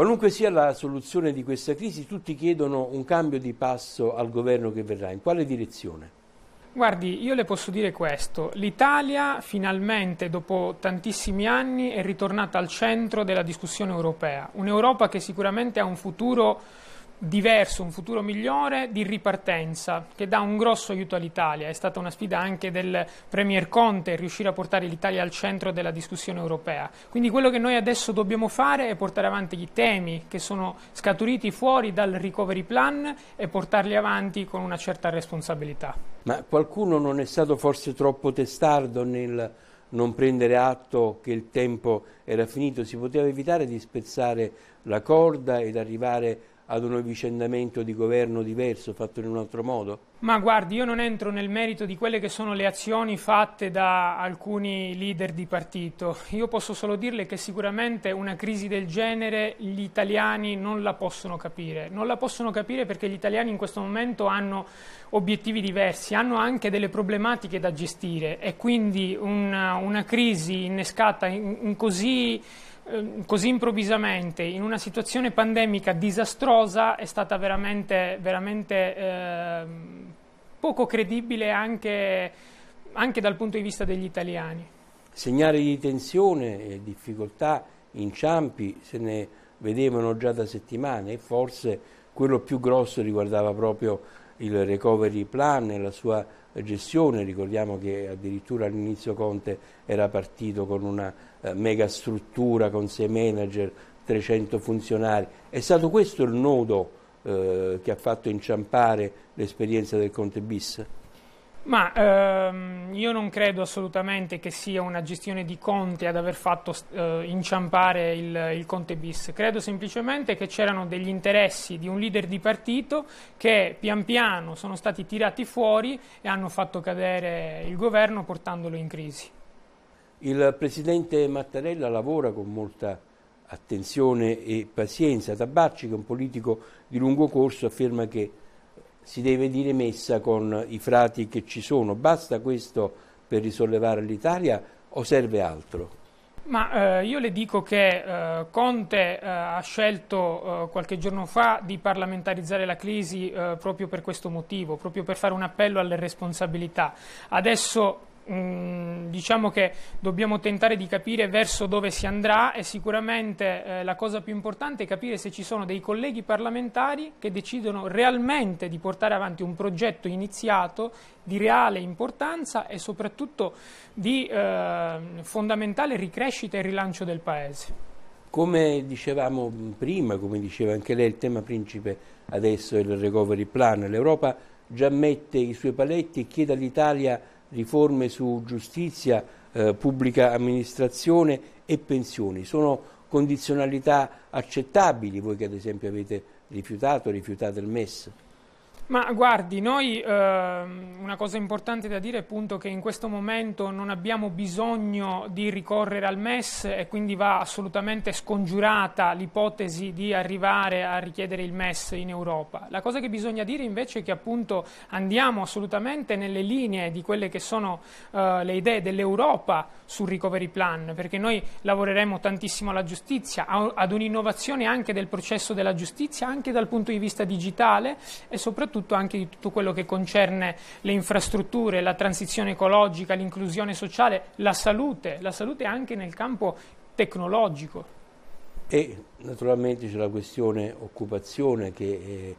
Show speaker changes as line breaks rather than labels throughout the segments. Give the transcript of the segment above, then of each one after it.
Qualunque sia la soluzione di questa crisi, tutti chiedono un cambio di passo al governo che verrà. In quale direzione?
Guardi, io le posso dire questo, l'Italia finalmente dopo tantissimi anni è ritornata al centro della discussione europea, un'Europa che sicuramente ha un futuro diverso, un futuro migliore di ripartenza che dà un grosso aiuto all'Italia. È stata una sfida anche del Premier Conte riuscire a portare l'Italia al centro della discussione europea. Quindi quello che noi adesso dobbiamo fare è portare avanti i temi che sono scaturiti fuori dal recovery plan e portarli avanti con una certa responsabilità.
Ma qualcuno non è stato forse troppo testardo nel non prendere atto che il tempo era finito, si poteva evitare di spezzare la corda ed arrivare a ad un avvicendamento di governo diverso, fatto in un altro modo?
Ma guardi, io non entro nel merito di quelle che sono le azioni fatte da alcuni leader di partito. Io posso solo dirle che sicuramente una crisi del genere gli italiani non la possono capire. Non la possono capire perché gli italiani in questo momento hanno obiettivi diversi, hanno anche delle problematiche da gestire e quindi una, una crisi innescata in, in così Ehm, così improvvisamente in una situazione pandemica disastrosa è stata veramente, veramente eh, poco credibile anche, anche dal punto di vista degli italiani.
Segnali di tensione, difficoltà, inciampi se ne vedevano già da settimane e forse quello più grosso riguardava proprio il recovery plan e la sua gestione. Ricordiamo che addirittura all'inizio Conte era partito con una eh, megastruttura con 6 manager, 300 funzionari. È stato questo il nodo eh, che ha fatto inciampare l'esperienza del Conte Bis?
Ma ehm, io non credo assolutamente che sia una gestione di Conte ad aver fatto eh, inciampare il, il, Conte bis, credo semplicemente che c'erano degli interessi di un leader di partito che pian piano sono stati tirati fuori e hanno fatto cadere il governo portandolo in crisi.
Il presidente Mattarella lavora con molta attenzione e pazienza. Tabacci, che è un politico di lungo corso, afferma che si deve dire messa con i frati che ci sono. Basta questo per risollevare l'Italia o serve altro?
Ma eh, io le dico che eh, Conte eh, ha scelto eh, qualche giorno fa di parlamentarizzare la crisi eh, proprio per questo motivo, proprio per fare un appello alle responsabilità. Adesso Mm, diciamo che dobbiamo tentare di capire verso dove si andrà e sicuramente eh, la cosa più importante è capire se ci sono dei colleghi parlamentari che decidono realmente di portare avanti un progetto iniziato di reale importanza e soprattutto di eh, fondamentale ricrescita e rilancio del Paese.
Come dicevamo prima, come diceva anche lei, il tema principe adesso è il recovery plan. L'Europa già mette i suoi paletti e chiede all'Italia riforme su giustizia, eh, pubblica amministrazione e pensioni. Sono condizionalità accettabili voi che ad esempio avete rifiutato, rifiutate il MES?
Ma guardi, noi ehm, una cosa importante da dire è appunto che in questo momento non abbiamo bisogno di ricorrere al MES e quindi va assolutamente scongiurata l'ipotesi di arrivare a richiedere il MES in Europa. La cosa che bisogna dire invece è che appunto andiamo assolutamente nelle linee di quelle che sono eh, le idee dell'Europa sul recovery plan, perché noi lavoreremo tantissimo alla giustizia, ad un'innovazione anche del processo della giustizia, anche dal punto di vista digitale e soprattutto soprattutto anche di tutto quello che concerne le infrastrutture, la transizione ecologica, l'inclusione sociale, la salute, la salute anche nel campo tecnologico.
E naturalmente c'è la questione occupazione che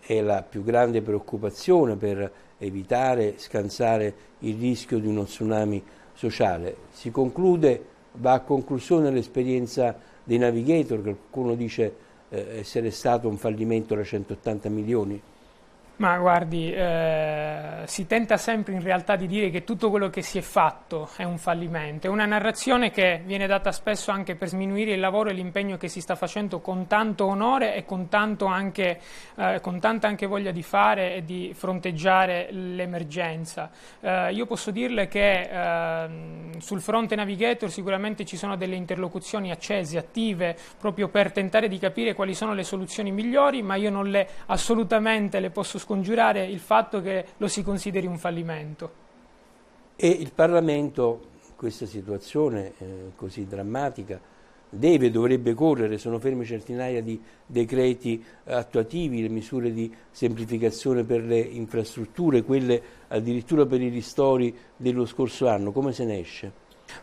è, eh, è la più grande preoccupazione per evitare, scansare il rischio di uno tsunami sociale. Si conclude, va a conclusione l'esperienza dei navigator, che qualcuno dice eh, essere stato un fallimento da 180 milioni.
Ma guardi, eh, si tenta sempre in realtà di dire che tutto quello che si è fatto è un fallimento. È una narrazione che viene data spesso anche per sminuire il lavoro e l'impegno che si sta facendo con tanto onore e con, anche, eh, con tanta anche voglia di fare e di fronteggiare l'emergenza. Eh, io posso dirle che ehm, sul fronte Navigator sicuramente ci sono delle interlocuzioni accese, attive, proprio per tentare di capire quali sono le soluzioni migliori, ma io non le assolutamente le posso scusare scongiurare il fatto che lo si consideri un fallimento.
E il Parlamento, in questa situazione eh, così drammatica, deve, dovrebbe correre, sono ferme centinaia di decreti attuativi, le misure di semplificazione per le infrastrutture, quelle addirittura per i ristori dello scorso anno, come se ne esce?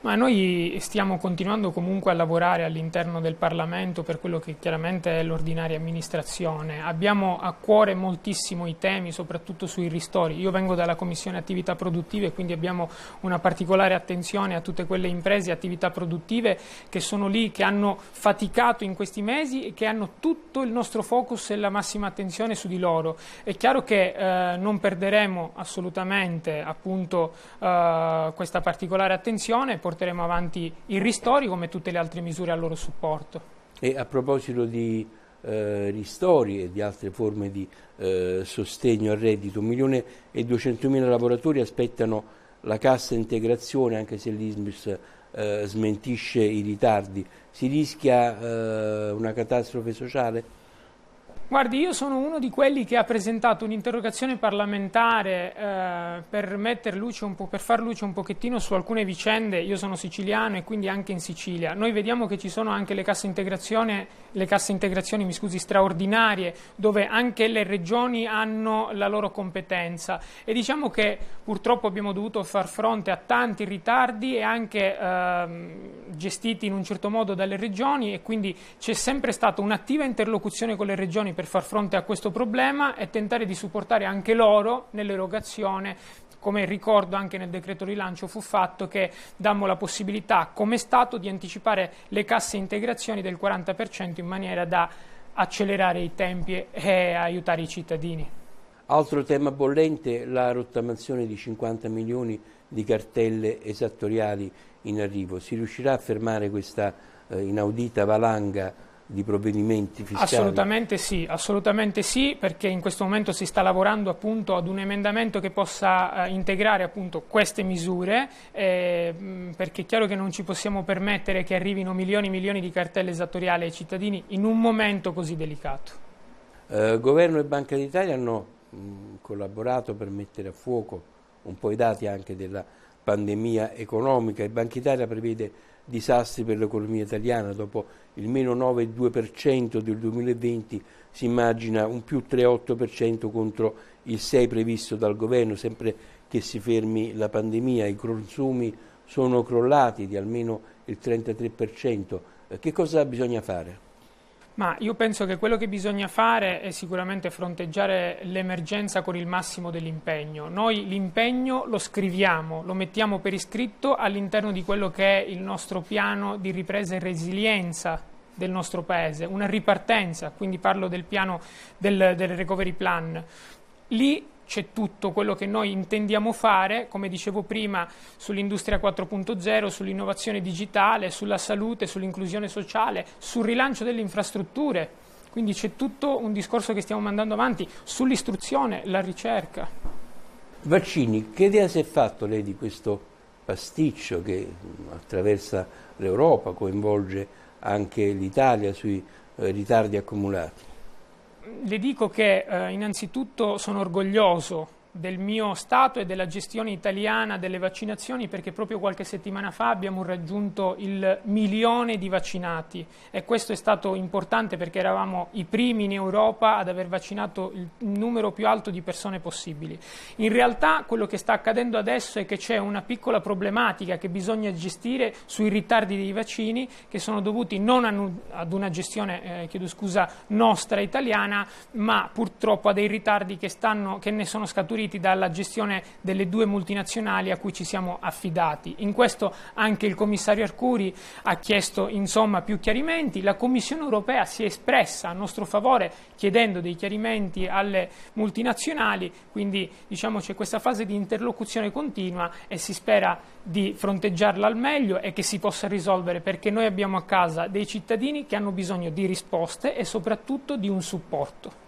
Ma noi stiamo continuando comunque a lavorare all'interno del Parlamento per quello che chiaramente è l'ordinaria amministrazione. Abbiamo a cuore moltissimo i temi, soprattutto sui ristori. Io vengo dalla Commissione Attività Produttive, quindi abbiamo una particolare attenzione a tutte quelle imprese e attività produttive che sono lì, che hanno faticato in questi mesi e che hanno tutto il nostro focus e la massima attenzione su di loro. È chiaro che eh, non perderemo assolutamente appunto, eh, questa particolare attenzione e porteremo avanti i ristori come tutte le altre misure a loro supporto.
E a proposito di eh, ristori e di altre forme di eh, sostegno al reddito, 1.200.000 lavoratori aspettano la cassa integrazione anche se l'ISMIS eh, smentisce i ritardi. Si rischia eh, una catastrofe sociale?
Guardi, io sono uno di quelli che ha presentato un'interrogazione parlamentare eh, per, per, far luce un pochettino su alcune vicende. Io sono siciliano e quindi anche in Sicilia. Noi vediamo che ci sono anche le casse, le casse integrazioni scusi, straordinarie, dove anche le regioni hanno la loro competenza. E diciamo che purtroppo abbiamo dovuto far fronte a tanti ritardi e anche eh, gestiti in un certo modo dalle regioni e quindi c'è sempre stata un'attiva interlocuzione con le regioni per far fronte a questo problema e tentare di supportare anche loro nell'erogazione come ricordo anche nel decreto rilancio fu fatto che dammo la possibilità come Stato di anticipare le casse integrazioni del 40% in maniera da accelerare i tempi e aiutare i cittadini.
Altro tema bollente, la rottamazione di 50 milioni di cartelle esattoriali in arrivo. Si riuscirà a fermare questa eh, inaudita valanga di provvedimenti fiscali? Assolutamente
sì, assolutamente sì, perché in questo momento si sta lavorando appunto ad un emendamento che possa eh, integrare appunto queste misure, eh, perché è chiaro che non ci possiamo permettere che arrivino milioni e milioni di cartelle esattoriali ai cittadini in un momento così delicato.
Eh, Governo e Banca d'Italia hanno mh, collaborato per mettere a fuoco un po' i dati anche della pandemia economica e Banca d'Italia prevede disastri per l'economia italiana, dopo il meno 9,2% del 2020 si immagina un più 3,8% contro il 6% previsto dal governo, sempre che si fermi la pandemia, i consumi sono crollati di almeno il 33%. Che cosa bisogna fare? Ma
io penso che quello che bisogna fare è sicuramente fronteggiare l'emergenza con il massimo dell'impegno. Noi l'impegno lo scriviamo, lo mettiamo per iscritto all'interno di quello che è il nostro piano di ripresa e resilienza del nostro Paese, una ripartenza, quindi parlo del piano del, del recovery plan. Lì c'è tutto quello che noi intendiamo fare, come dicevo prima, sull'industria 4.0, sull'innovazione digitale, sulla salute, sull'inclusione sociale, sul rilancio delle infrastrutture. Quindi c'è tutto un discorso che stiamo mandando avanti sull'istruzione, la ricerca.
Vaccini, che idea si è fatto lei di questo pasticcio che attraversa l'Europa, coinvolge anche l'Italia sui eh, ritardi accumulati?
le dico che eh, innanzitutto sono orgoglioso del mio Stato e della gestione italiana delle vaccinazioni perché proprio qualche settimana fa abbiamo raggiunto il milione di vaccinati e questo è stato importante perché eravamo i primi in Europa ad aver vaccinato il numero più alto di persone possibili. In realtà quello che sta accadendo adesso è che c'è una piccola problematica che bisogna gestire sui ritardi dei vaccini che sono dovuti non ad una gestione, eh, chiedo scusa, nostra italiana ma purtroppo a dei ritardi che, stanno, che ne sono scaturiti costruiti dalla gestione delle due multinazionali a cui ci siamo affidati. In questo anche il commissario Arcuri ha chiesto insomma, più chiarimenti, la Commissione europea si è espressa a nostro favore chiedendo dei chiarimenti alle multinazionali, quindi diciamo, c'è questa fase di interlocuzione continua e si spera di fronteggiarla al meglio e che si possa risolvere perché noi abbiamo a casa dei cittadini che hanno bisogno di risposte e soprattutto di un supporto.